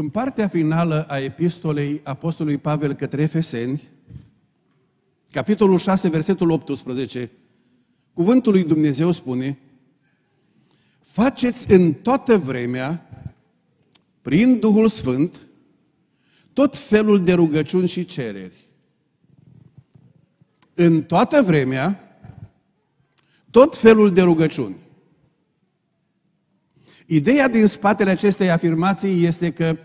În partea finală a epistolei Apostolului Pavel către Efeseni, capitolul 6, versetul 18, cuvântul lui Dumnezeu spune Faceți în toată vremea, prin Duhul Sfânt, tot felul de rugăciuni și cereri. În toată vremea, tot felul de rugăciuni. Ideea din spatele acestei afirmații este că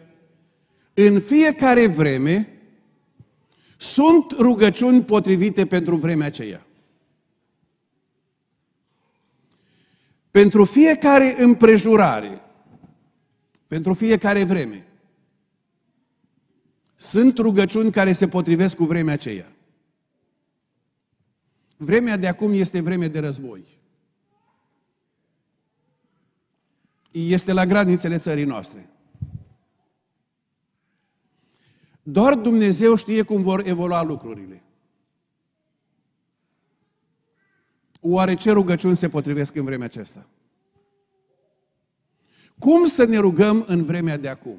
în fiecare vreme sunt rugăciuni potrivite pentru vremea aceea. Pentru fiecare împrejurare, pentru fiecare vreme, sunt rugăciuni care se potrivesc cu vremea aceea. Vremea de acum este vreme de război. Este la granițele țării noastre. Doar Dumnezeu știe cum vor evolua lucrurile. Oare ce rugăciuni se potrivesc în vremea aceasta? Cum să ne rugăm în vremea de acum?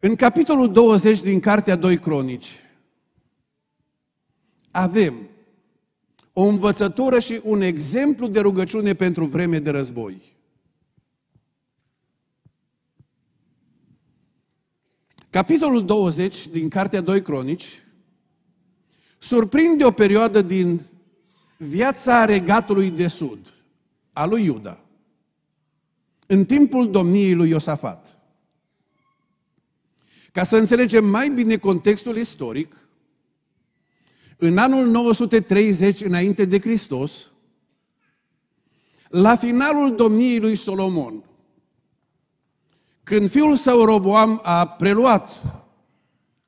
În capitolul 20 din Cartea 2 Cronici avem o învățătură și un exemplu de rugăciune pentru vreme de război. Capitolul 20 din Cartea 2 Cronici surprinde o perioadă din viața regatului de sud, a lui Iuda, în timpul domniei lui Iosafat. Ca să înțelegem mai bine contextul istoric, în anul 930 înainte de Hristos, la finalul domniei lui Solomon, când fiul său Roboam a preluat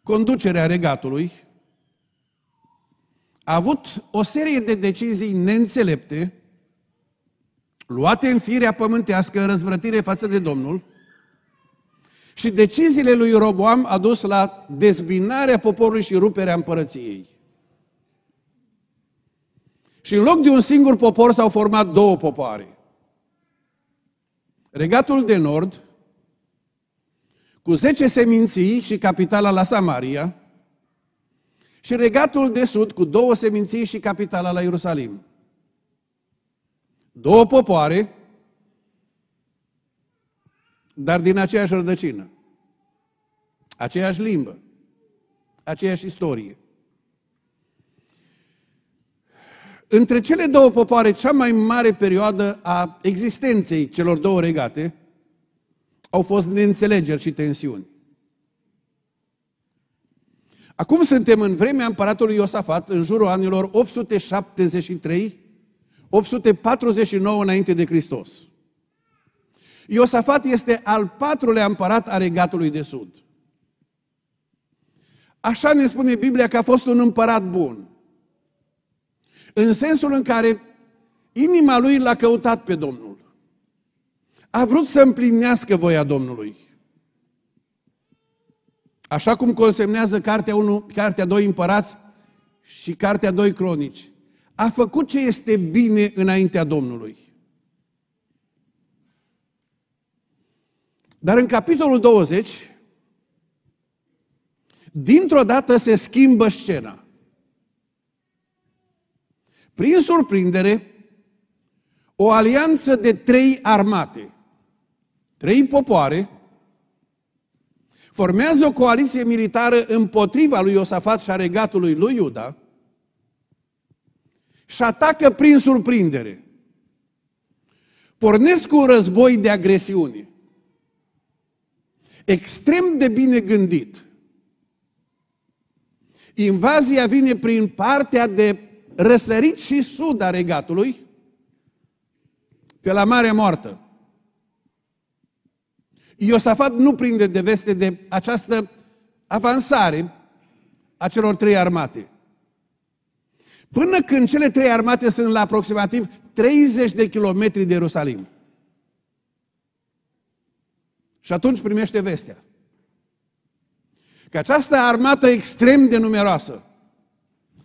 conducerea regatului, a avut o serie de decizii neînțelepte, luate în firea pământească, în răzvrătire față de Domnul, și deciziile lui Roboam a dus la dezbinarea poporului și ruperea împărăției. Și în loc de un singur popor s-au format două popoare. Regatul de Nord, cu 10 seminții și capitala la Samaria, și regatul de sud cu două seminții și capitala la Ierusalim. Două popoare, dar din aceeași rădăcină, aceeași limbă, aceeași istorie. Între cele două popoare, cea mai mare perioadă a existenței celor două regate au fost neînțelegeri și tensiuni. Acum suntem în vremea împăratului Iosafat, în jurul anilor 873 849 înainte de Hristos. Iosafat este al patrulea împărat a regatului de sud. Așa ne spune Biblia că a fost un împărat bun. În sensul în care inima lui l-a căutat pe Domnul a vrut să împlinească voia Domnului. Așa cum consemnează cartea, 1, cartea 2 Împărați și cartea 2 Cronici. A făcut ce este bine înaintea Domnului. Dar în capitolul 20, dintr-o dată se schimbă scena. Prin surprindere, o alianță de trei armate trei popoare, formează o coaliție militară împotriva lui Iosafat și a regatului lui Iuda și atacă prin surprindere. Pornesc cu un război de agresiune. Extrem de bine gândit. Invazia vine prin partea de răsărit și sud a regatului, pe la Marea Moartă. Iosafat nu prinde de veste de această avansare a celor trei armate. Până când cele trei armate sunt la aproximativ 30 de kilometri de Ierusalim. Și atunci primește vestea. Că această armată extrem de numeroasă,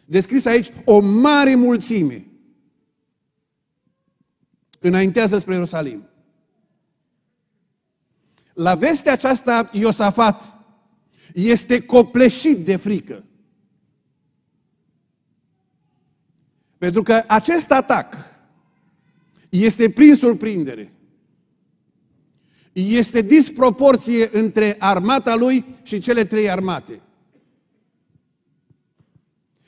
descris aici o mare mulțime, înaintează spre Ierusalim la vestea aceasta Iosafat este copleșit de frică. Pentru că acest atac este prin surprindere. Este disproporție între armata lui și cele trei armate.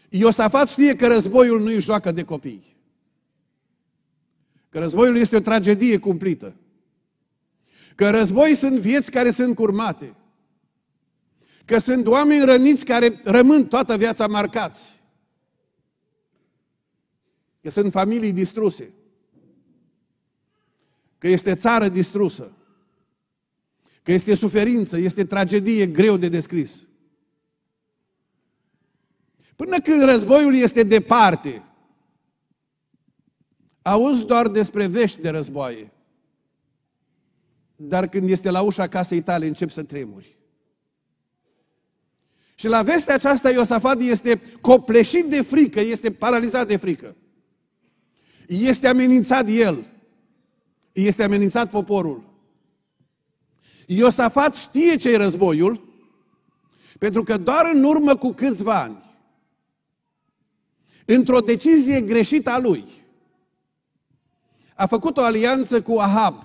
Iosafat știe că războiul nu-i joacă de copii. Că războiul este o tragedie cumplită. Că război sunt vieți care sunt curmate. Că sunt oameni răniți care rămân toată viața marcați. Că sunt familii distruse. Că este țară distrusă. Că este suferință, este tragedie greu de descris. Până când războiul este departe, auzi doar despre vești de războaie dar când este la ușa casei tale începi să tremuri. Și la vestea aceasta Iosafat este copleșit de frică, este paralizat de frică. Este amenințat el. Este amenințat poporul. Iosafat știe ce e războiul, pentru că doar în urmă cu câțiva ani, într-o decizie greșită a lui, a făcut o alianță cu Ahab,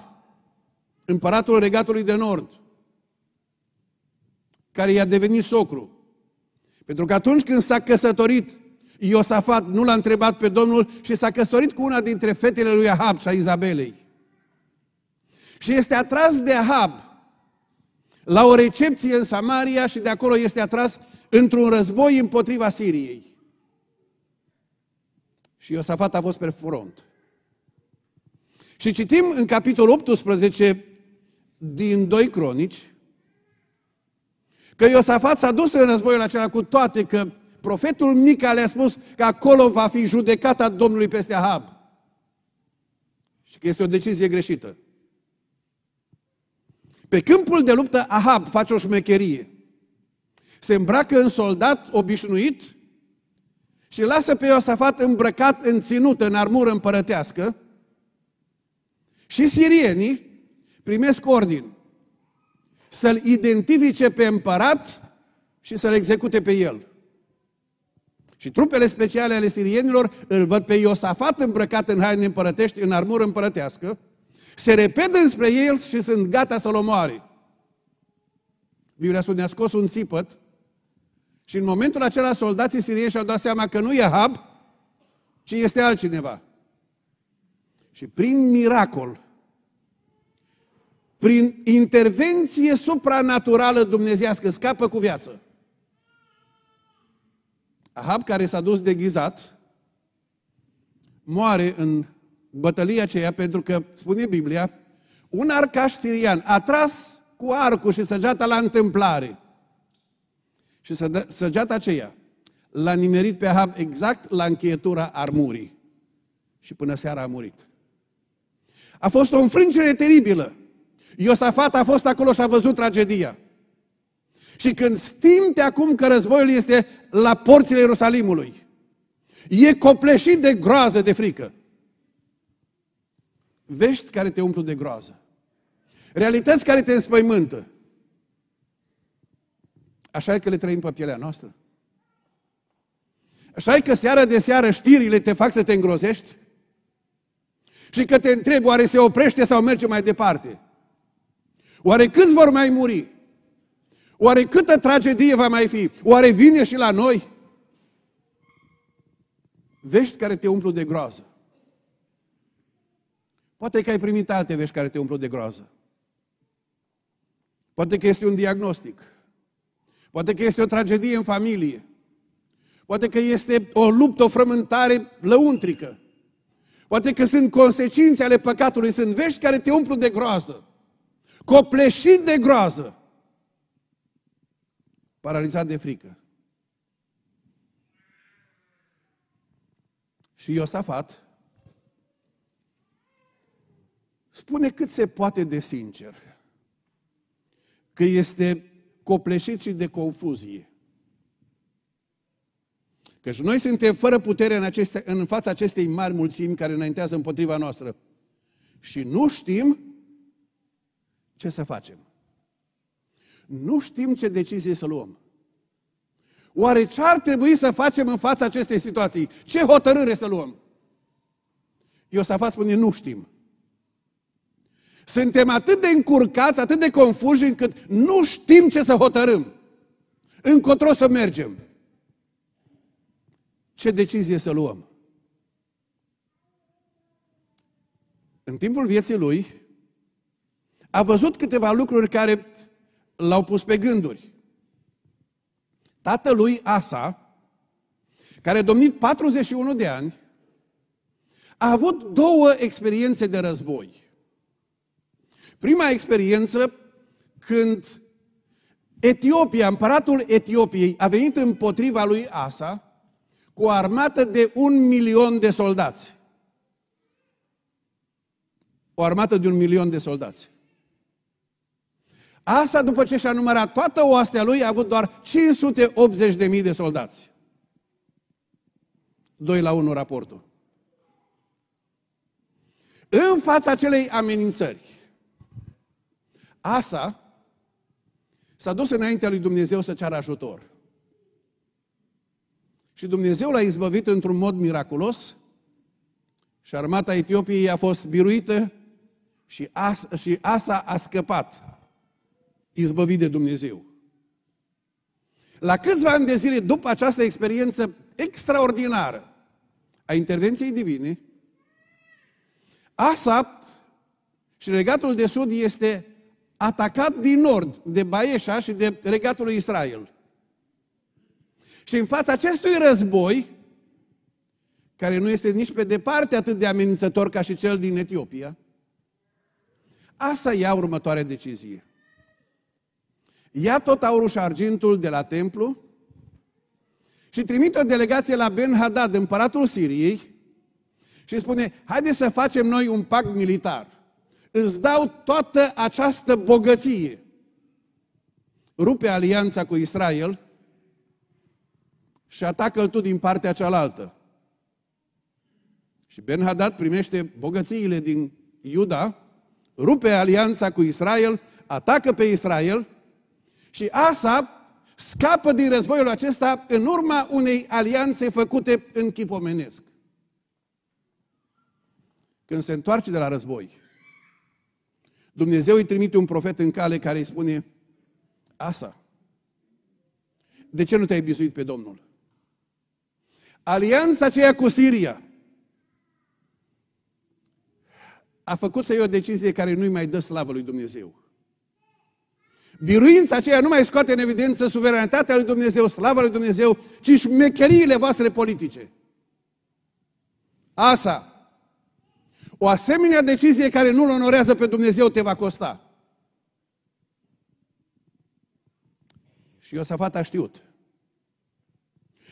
împăratul regatului de nord, care i-a devenit socru. Pentru că atunci când s-a căsătorit, Iosafat nu l-a întrebat pe Domnul și s-a căsătorit cu una dintre fetele lui Ahab și a Izabelei. Și este atras de Ahab la o recepție în Samaria și de acolo este atras într-un război împotriva Siriei. Și Iosafat a fost pe front. Și citim în capitolul 18 din 2 cronici, că Iosafat s-a dus în războiul acela cu toate că profetul Mica le-a spus că acolo va fi judecata Domnului peste Ahab. Și că este o decizie greșită. Pe câmpul de luptă, Ahab face o șmecherie. Se îmbracă în soldat obișnuit și lasă pe Iosafat îmbrăcat în ținută, în armură împărătească. Și sirienii, primesc ordin să-l identifice pe împărat și să-l execute pe el. Și trupele speciale ale sirienilor îl văd pe Iosafat îmbrăcat în haine împărătești, în armură împărătească, se repede înspre el și sunt gata să-l omoare. Biblia spune, a scos un țipăt și în momentul acela soldații sirieni și-au dat seama că nu e Hab, ci este altcineva. Și prin miracol, prin intervenție supranaturală dumnezească, scapă cu viață. Ahab, care s-a dus deghizat, moare în bătălia aceea pentru că, spune Biblia, un arcaș sirian a tras cu arcul și săgeata la întâmplare. Și săgeata aceea l-a nimerit pe Ahab exact la încheietura armurii. Și până seara a murit. A fost o înfrângere teribilă. Iosafat a fost acolo și a văzut tragedia. Și când stimte acum că războiul este la porțile Ierusalimului, e copleșit de groază, de frică. Vești care te umplu de groază. Realități care te înspăimântă. Așa e că le trăim pe pielea noastră. Așa e că seara de seară știrile te fac să te îngrozești? Și că te întrebi, oare se oprește sau merge mai departe? Oare câți vor mai muri? Oare câtă tragedie va mai fi? Oare vine și la noi? Vești care te umplu de groază. Poate că ai primit alte vești care te umplu de groază. Poate că este un diagnostic. Poate că este o tragedie în familie. Poate că este o luptă, o frământare lăuntrică. Poate că sunt consecințe ale păcatului, sunt vești care te umplu de groază copleșit de groază, paralizat de frică. Și Iosafat spune cât se poate de sincer că este copleșit și de confuzie. Căci noi suntem fără putere în, aceste, în fața acestei mari mulțimi care înaintează împotriva noastră. Și nu știm ce să facem. Nu știm ce decizie să luăm. Oare ce ar trebui să facem în fața acestei situații? Ce hotărâre să luăm? Iosafat spune, nu știm. Suntem atât de încurcați, atât de confuși, încât nu știm ce să hotărâm. Încotro să mergem. Ce decizie să luăm? În timpul vieții lui, a văzut câteva lucruri care l-au pus pe gânduri. Tatălui Asa, care a domnit 41 de ani, a avut două experiențe de război. Prima experiență, când Etiopia, împăratul Etiopiei, a venit împotriva lui Asa cu o armată de un milion de soldați. O armată de un milion de soldați. Asta după ce și-a numărat toată oastea lui, a avut doar 580.000 de soldați. 2 la 1 raportul. În fața acelei amenințări, Asa s-a dus înaintea lui Dumnezeu să ceară ajutor. Și Dumnezeu l-a izbăvit într-un mod miraculos și armata Etiopiei a fost biruită și și Asa a scăpat izbăvit de Dumnezeu. La câțiva ani de zile după această experiență extraordinară a intervenției divine, Asap și regatul de sud este atacat din nord de Baieșa și de regatul lui Israel. Și în fața acestui război, care nu este nici pe departe atât de amenințător ca și cel din Etiopia, Asa ia următoarea decizie ia tot aurul și argintul de la templu și trimite o delegație la Ben-Hadad, împăratul Siriei, și spune, haide să facem noi un pact militar. Îți dau toată această bogăție. Rupe alianța cu Israel și atacă-l tu din partea cealaltă. Și Ben-Hadad primește bogățiile din Iuda, rupe alianța cu Israel, atacă pe Israel și Asa scapă din războiul acesta în urma unei alianțe făcute în chip omenesc. Când se întoarce de la război, Dumnezeu îi trimite un profet în cale care îi spune, Asa, de ce nu te-ai bizuit pe Domnul? Alianța aceea cu Siria a făcut să iei o decizie care nu-i mai dă slavă lui Dumnezeu. Biruința aceea nu mai scoate în evidență suveranitatea lui Dumnezeu, slava lui Dumnezeu, ci șmecheriile voastre politice. Asta. O asemenea decizie care nu-L onorează pe Dumnezeu te va costa. Și Iosafat a știut.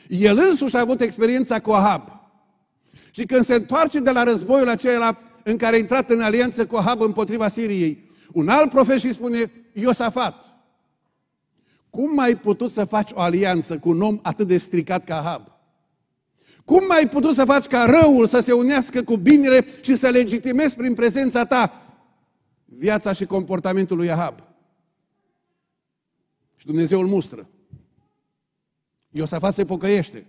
El însuși a avut experiența cu Ahab. Și când se întoarce de la războiul acela în care a intrat în alianță cu Ahab împotriva Siriei, un alt profet și spune, Iosafat. Cum mai ai putut să faci o alianță cu un om atât de stricat ca Ahab? Cum mai ai putut să faci ca răul să se unească cu binele și să legitimezi prin prezența ta viața și comportamentul lui Ahab? Și Dumnezeu îl mustră. Iosafat se pocăiește.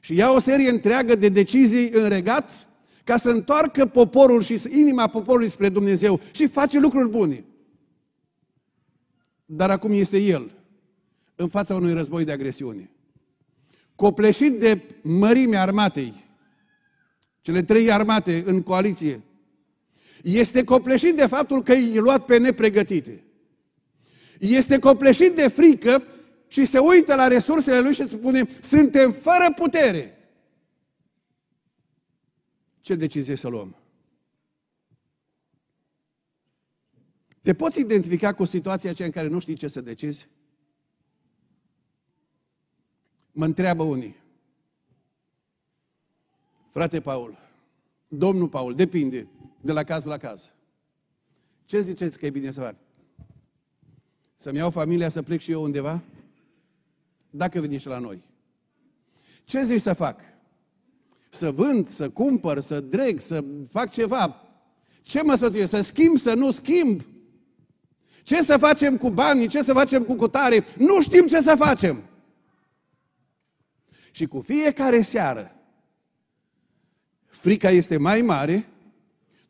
Și ia o serie întreagă de decizii în regat ca să întoarcă poporul și inima poporului spre Dumnezeu și face lucruri bune. Dar acum este el în fața unui război de agresiune. Copleșit de mărimea armatei, cele trei armate în coaliție, este copleșit de faptul că i-a luat pe nepregătite. Este copleșit de frică și se uită la resursele lui și spune, suntem fără putere. Ce decizie să luăm? Te poți identifica cu situația aceea în care nu știi ce să decizi? Mă întreabă unii. Frate Paul, domnul Paul, depinde de la caz la caz. Ce ziceți că e bine să fac? Să-mi iau familia să plec și eu undeva? Dacă veniți și la noi. Ce zici să fac? Să vând, să cumpăr, să dreg, să fac ceva? Ce mă sfătuie? Să schimb, să nu schimb? Ce să facem cu banii, ce să facem cu cutare, nu știm ce să facem. Și cu fiecare seară, frica este mai mare,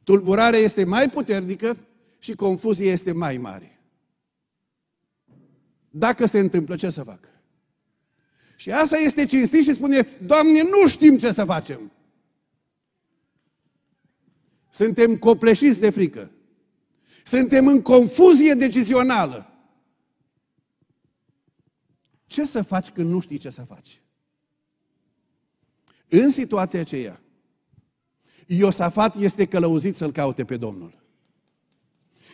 tulburarea este mai puternică și confuzia este mai mare. Dacă se întâmplă, ce să fac? Și asta este cinstit și spune, Doamne, nu știm ce să facem. Suntem copleșiți de frică. Suntem în confuzie decizională. Ce să faci când nu știi ce să faci? În situația aceea, Iosafat este călăuzit să-l caute pe Domnul.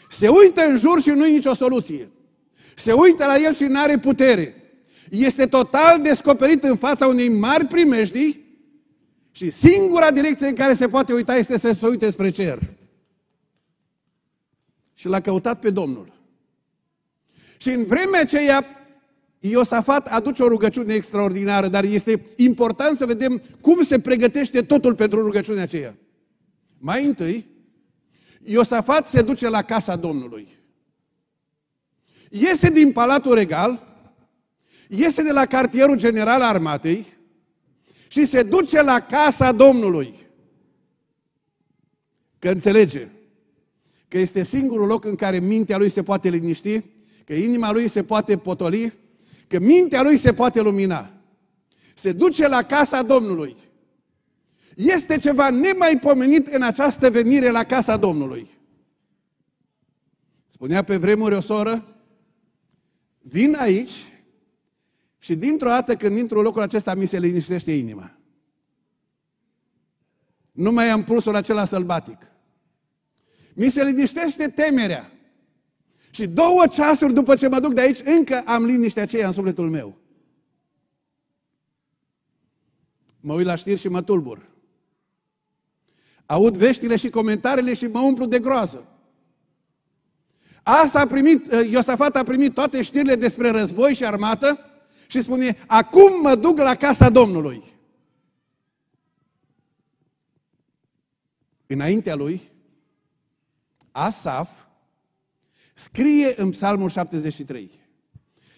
Se uită în jur și nu e nicio soluție. Se uită la el și nu are putere. Este total descoperit în fața unei mari primejdii și singura direcție în care se poate uita este să se uite spre cer și l-a căutat pe Domnul. Și în vremea aceea, Iosafat aduce o rugăciune extraordinară, dar este important să vedem cum se pregătește totul pentru rugăciunea aceea. Mai întâi, Iosafat se duce la casa Domnului. Iese din Palatul Regal, iese de la cartierul general armatei și se duce la casa Domnului. Că înțelege că este singurul loc în care mintea lui se poate liniști, că inima lui se poate potoli, că mintea lui se poate lumina. Se duce la casa Domnului. Este ceva nemaipomenit în această venire la casa Domnului. Spunea pe vremuri o soră, vin aici și dintr-o dată când intru în locul acesta mi se liniștește inima. Nu mai am pulsul acela sălbatic. Mi se liniștește temerea. Și două ceasuri după ce mă duc de aici, încă am liniștea aceea în sufletul meu. Mă uit la știri și mă tulbur. Aud veștile și comentariile și mă umplu de groază. Asta a primit, eh, Iosafat a primit toate știrile despre război și armată și spune, acum mă duc la casa Domnului. Înaintea lui Asaf scrie în Psalmul 73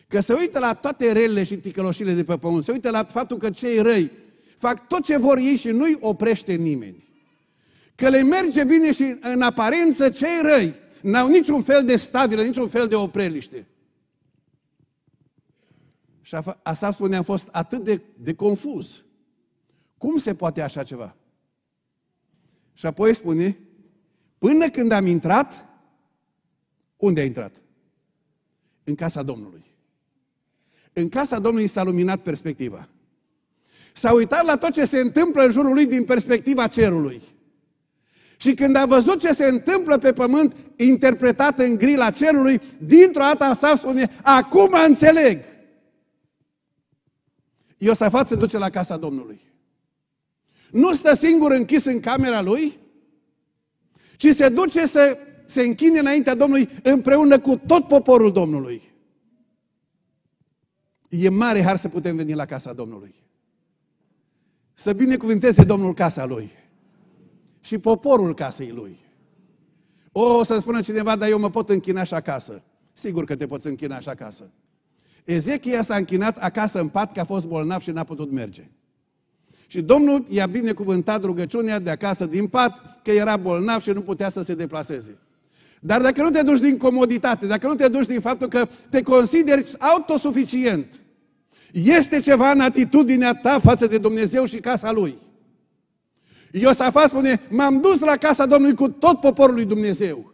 că se uită la toate relele și ticăloșile de pe pământ, se uită la faptul că cei răi fac tot ce vor ei și nu-i oprește nimeni. Că le merge bine și în aparență cei răi n-au niciun fel de stabilă, niciun fel de opreliște. Și Asaf spune, am fost atât de, de confuz. Cum se poate așa ceva? Și apoi spune, Până când am intrat, unde a intrat? În casa Domnului. În casa Domnului s-a luminat perspectiva. S-a uitat la tot ce se întâmplă în jurul lui din perspectiva cerului. Și când a văzut ce se întâmplă pe pământ, interpretat în grila cerului, dintr-o dată Asaf spune, acum înțeleg. Iosafat se duce la casa Domnului. Nu stă singur închis în camera lui, și se duce să se închine înaintea Domnului împreună cu tot poporul Domnului. E mare har să putem veni la casa Domnului. Să binecuvinteze Domnul casa lui și poporul casei lui. O, să spună cineva, dar eu mă pot închina și acasă. Sigur că te poți închina și acasă. Ezechia s-a închinat acasă în pat că a fost bolnav și n-a putut merge. Și Domnul i-a binecuvântat rugăciunea de acasă din pat, că era bolnav și nu putea să se deplaseze. Dar dacă nu te duci din comoditate, dacă nu te duci din faptul că te consideri autosuficient, este ceva în atitudinea ta față de Dumnezeu și casa Lui. Iosafat spune, m-am dus la casa Domnului cu tot poporul lui Dumnezeu.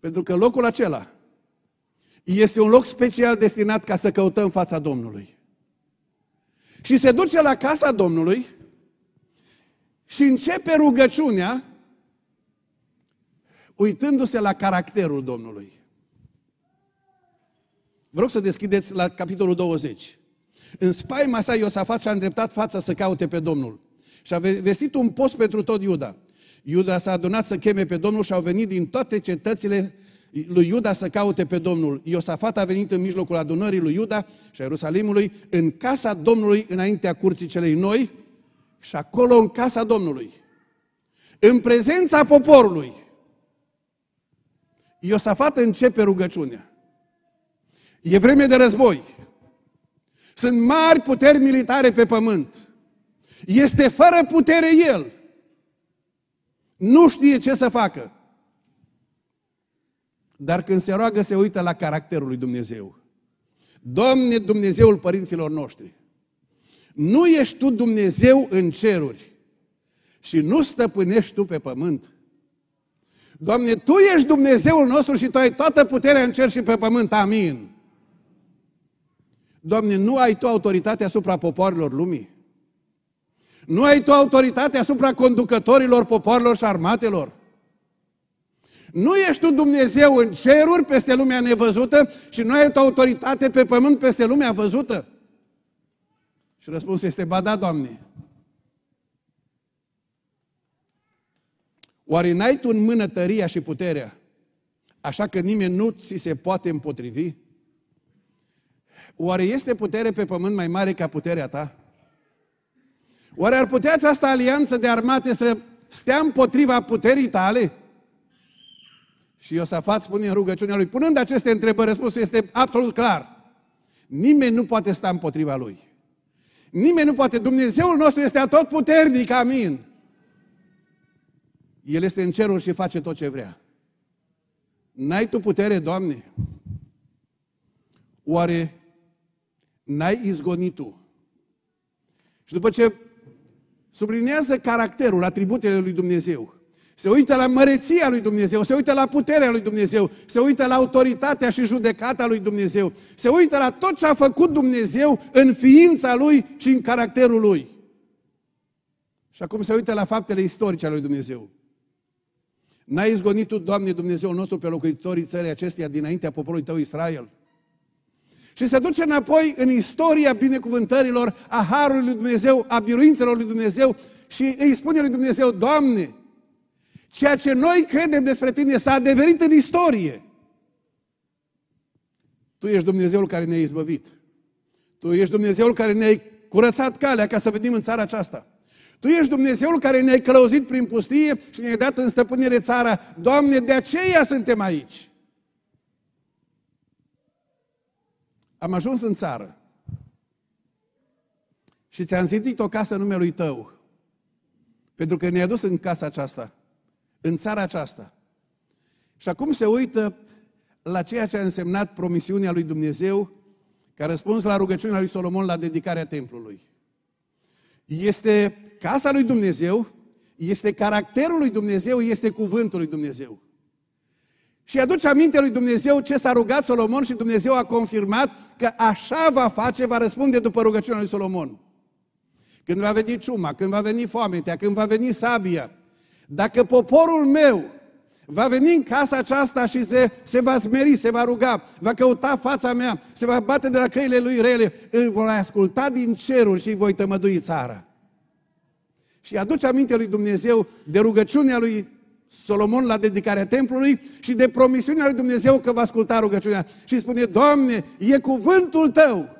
Pentru că locul acela este un loc special destinat ca să căutăm fața Domnului. Și se duce la casa Domnului și începe rugăciunea uitându-se la caracterul Domnului. Vă rog să deschideți la capitolul 20. În spaima sa Iosafat și-a îndreptat fața să caute pe Domnul și a vestit un post pentru tot Iuda. Iuda s-a adunat să cheme pe Domnul și au venit din toate cetățile lui Iuda să caute pe Domnul. Iosafat a venit în mijlocul adunării lui Iuda și a Ierusalimului, în casa Domnului, înaintea curții celei noi, și acolo în casa Domnului, în prezența poporului, Iosafat începe rugăciunea. E vreme de război. Sunt mari puteri militare pe pământ. Este fără putere el. Nu știe ce să facă dar când se roagă se uită la caracterul lui Dumnezeu. Domne Dumnezeul părinților noștri, nu ești Tu Dumnezeu în ceruri și nu stăpânești Tu pe pământ. Doamne, Tu ești Dumnezeul nostru și Tu ai toată puterea în cer și pe pământ. Amin. Doamne, nu ai Tu autoritatea asupra popoarelor lumii. Nu ai Tu autoritatea asupra conducătorilor popoarelor și armatelor. Nu ești tu Dumnezeu în ceruri peste lumea nevăzută și nu ai tu autoritate pe pământ peste lumea văzută? Și răspunsul este, ba da, Doamne. Oare n-ai tu în mână tăria și puterea, așa că nimeni nu ți se poate împotrivi? Oare este putere pe pământ mai mare ca puterea ta? Oare ar putea această alianță de armate să stea împotriva puterii tale? Și Iosafat spune în rugăciunea lui, punând aceste întrebări, răspunsul este absolut clar. Nimeni nu poate sta împotriva lui. Nimeni nu poate. Dumnezeul nostru este atotputernic, amin. El este în ceruri și face tot ce vrea. N-ai tu putere, Doamne? Oare n-ai izgonit tu? Și după ce sublinează caracterul, atributele lui Dumnezeu, se uită la măreția lui Dumnezeu, se uită la puterea lui Dumnezeu, se uită la autoritatea și judecata lui Dumnezeu, se uită la tot ce a făcut Dumnezeu în ființa lui și în caracterul lui. Și acum se uită la faptele istorice ale lui Dumnezeu. N-ai izgonit tu, Doamne Dumnezeu nostru, pe locuitorii țării acesteia dinaintea poporului tău Israel. Și se duce înapoi în istoria binecuvântărilor, a harului lui Dumnezeu, a biruințelor lui Dumnezeu și îi spune lui Dumnezeu, Doamne, Ceea ce noi credem despre tine s-a adeverit în istorie. Tu ești Dumnezeul care ne-ai izbăvit. Tu ești Dumnezeul care ne-ai curățat calea ca să venim în țara aceasta. Tu ești Dumnezeul care ne-ai călăuzit prin pustie și ne-ai dat în stăpânire țara. Doamne, de aceea suntem aici. Am ajuns în țară și ți-am zidit o casă numelui tău. Pentru că ne-ai dus în casa aceasta în țara aceasta. Și acum se uită la ceea ce a însemnat promisiunea lui Dumnezeu ca răspuns la rugăciunea lui Solomon la dedicarea templului. Este casa lui Dumnezeu, este caracterul lui Dumnezeu, este cuvântul lui Dumnezeu. Și aduce aminte lui Dumnezeu ce s-a rugat Solomon și Dumnezeu a confirmat că așa va face, va răspunde după rugăciunea lui Solomon. Când va veni ciuma, când va veni foamea, când va veni sabia, dacă poporul meu va veni în casa aceasta și se, se va smeri, se va ruga, va căuta fața mea, se va bate de la căile lui rele, îl voi asculta din ceruri și îi voi tămădui țara. Și aduce aminte lui Dumnezeu de rugăciunea lui Solomon la dedicarea templului și de promisiunea lui Dumnezeu că va asculta rugăciunea. Și spune, Doamne, e cuvântul Tău!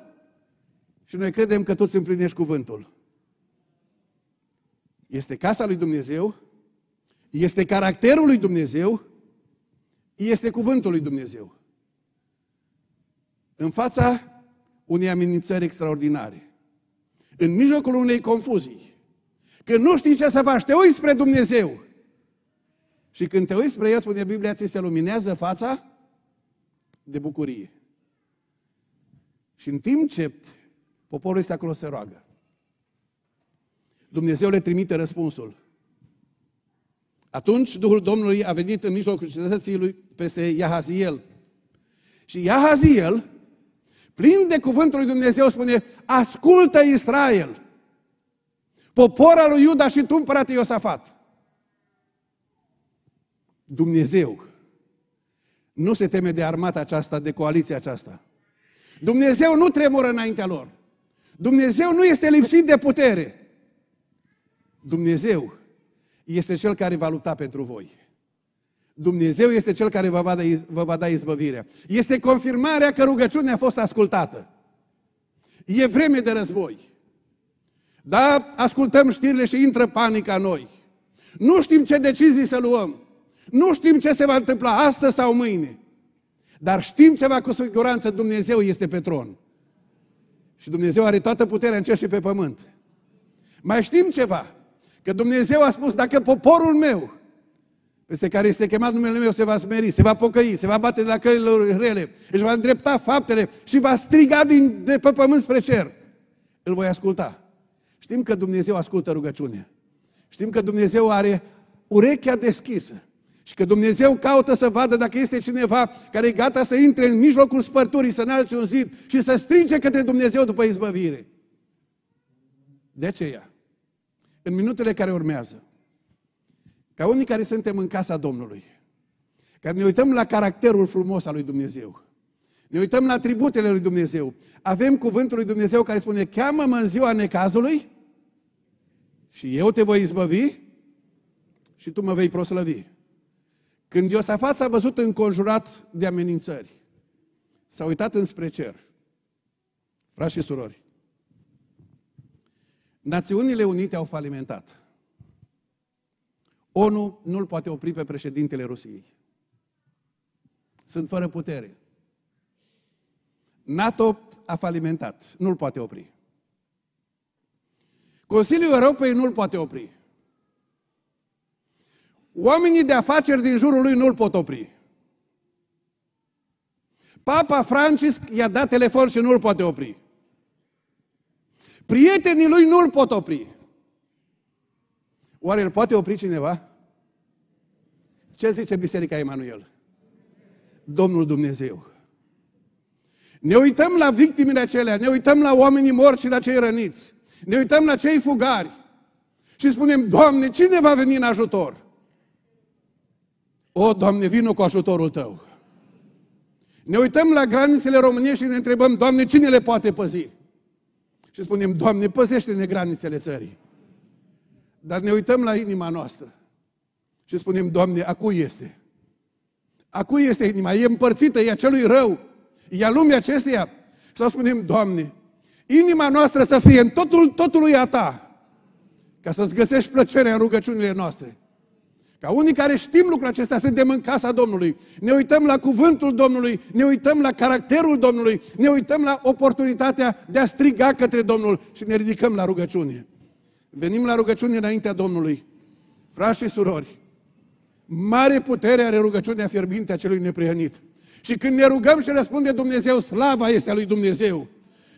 Și noi credem că Tu îți împlinești cuvântul. Este casa lui Dumnezeu, este caracterul lui Dumnezeu, este cuvântul lui Dumnezeu. În fața unei amenințări extraordinare, în mijlocul unei confuzii, când nu știi ce să faci, te uiți spre Dumnezeu. Și când te uiți spre El, spune Biblia, ți se luminează fața de bucurie. Și în timp ce poporul este acolo se roagă, Dumnezeu le trimite răspunsul. Atunci Duhul Domnului a venit în mijlocul cetății lui peste Iahaziel. Și Iahaziel, plin de cuvântul lui Dumnezeu, spune, ascultă Israel, poporul lui Iuda și tu, împărate Iosafat. Dumnezeu nu se teme de armata aceasta, de coaliția aceasta. Dumnezeu nu tremură înaintea lor. Dumnezeu nu este lipsit de putere. Dumnezeu este Cel care va lupta pentru voi. Dumnezeu este Cel care vă va da, vă va da izbăvirea. Este confirmarea că rugăciunea a fost ascultată. E vreme de război. Da, ascultăm știrile și intră panica noi. Nu știm ce decizii să luăm. Nu știm ce se va întâmpla astăzi sau mâine. Dar știm ceva cu siguranță, Dumnezeu este pe tron. Și Dumnezeu are toată puterea în cer și pe pământ. Mai știm ceva. Că Dumnezeu a spus, dacă poporul meu, peste care este chemat numele meu, se va smeri, se va pocăi, se va bate de la căile rele, își va îndrepta faptele și va striga din, de pe pământ spre cer, îl voi asculta. Știm că Dumnezeu ascultă rugăciunea. Știm că Dumnezeu are urechea deschisă. Și că Dumnezeu caută să vadă dacă este cineva care e gata să intre în mijlocul spărturii, să înalți un zid și să strige către Dumnezeu după izbăvire. De aceea, în minutele care urmează, ca unii care suntem în casa Domnului, care ne uităm la caracterul frumos al lui Dumnezeu, ne uităm la atributele lui Dumnezeu, avem cuvântul lui Dumnezeu care spune, cheamă-mă în ziua necazului și eu te voi izbăvi și tu mă vei proslăvi. Când Iosafat s-a văzut înconjurat de amenințări, s-a uitat înspre cer. Frați și surori, Națiunile Unite au falimentat. ONU nu-l poate opri pe președintele Rusiei. Sunt fără putere. NATO a falimentat. Nu-l poate opri. Consiliul Europei nu-l poate opri. Oamenii de afaceri din jurul lui nu-l pot opri. Papa Francis i-a dat telefon și nu-l poate opri. Prietenii lui nu-l pot opri. Oare îl poate opri cineva? Ce zice Biserica Emanuel? Domnul Dumnezeu. Ne uităm la victimele acelea, ne uităm la oamenii morți și la cei răniți, ne uităm la cei fugari și spunem, Doamne, cine va veni în ajutor? O, Doamne, vină cu ajutorul Tău. Ne uităm la granițele României și ne întrebăm, Doamne, cine le poate păzi? și spunem, Doamne, păzește-ne granițele țării. Dar ne uităm la inima noastră și spunem, Doamne, a cui este? A cui este inima? E împărțită, e acelui rău, e a lumii acesteia. Sau spunem, Doamne, inima noastră să fie în totul, totul a Ta, ca să-ți găsești plăcerea în rugăciunile noastre. Ca unii care știm lucrul acesta, suntem în casa Domnului. Ne uităm la cuvântul Domnului, ne uităm la caracterul Domnului, ne uităm la oportunitatea de a striga către Domnul și ne ridicăm la rugăciune. Venim la rugăciune înaintea Domnului. Frați și surori, mare putere are rugăciunea fierbinte a celui neprihănit. Și când ne rugăm și răspunde Dumnezeu, slava este a lui Dumnezeu.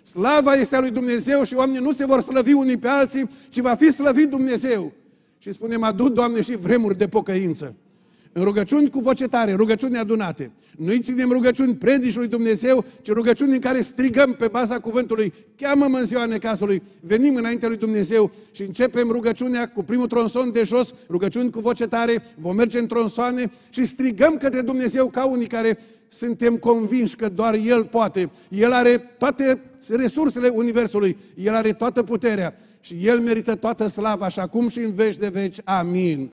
Slava este a lui Dumnezeu și oamenii nu se vor slăvi unii pe alții, ci va fi slăvit Dumnezeu și spunem, adu, Doamne, și vremuri de pocăință. În rugăciuni cu voce tare, rugăciuni adunate. nu îi ținem rugăciuni predici lui Dumnezeu, ci rugăciuni în care strigăm pe baza cuvântului, cheamă-mă în ziua necasului, venim înaintea lui Dumnezeu și începem rugăciunea cu primul tronson de jos, rugăciuni cu voce tare, vom merge în tronsoane și strigăm către Dumnezeu ca unii care suntem convinși că doar El poate. El are toate resursele Universului, El are toată puterea și El merită toată slava și acum și în veci de veci. Amin.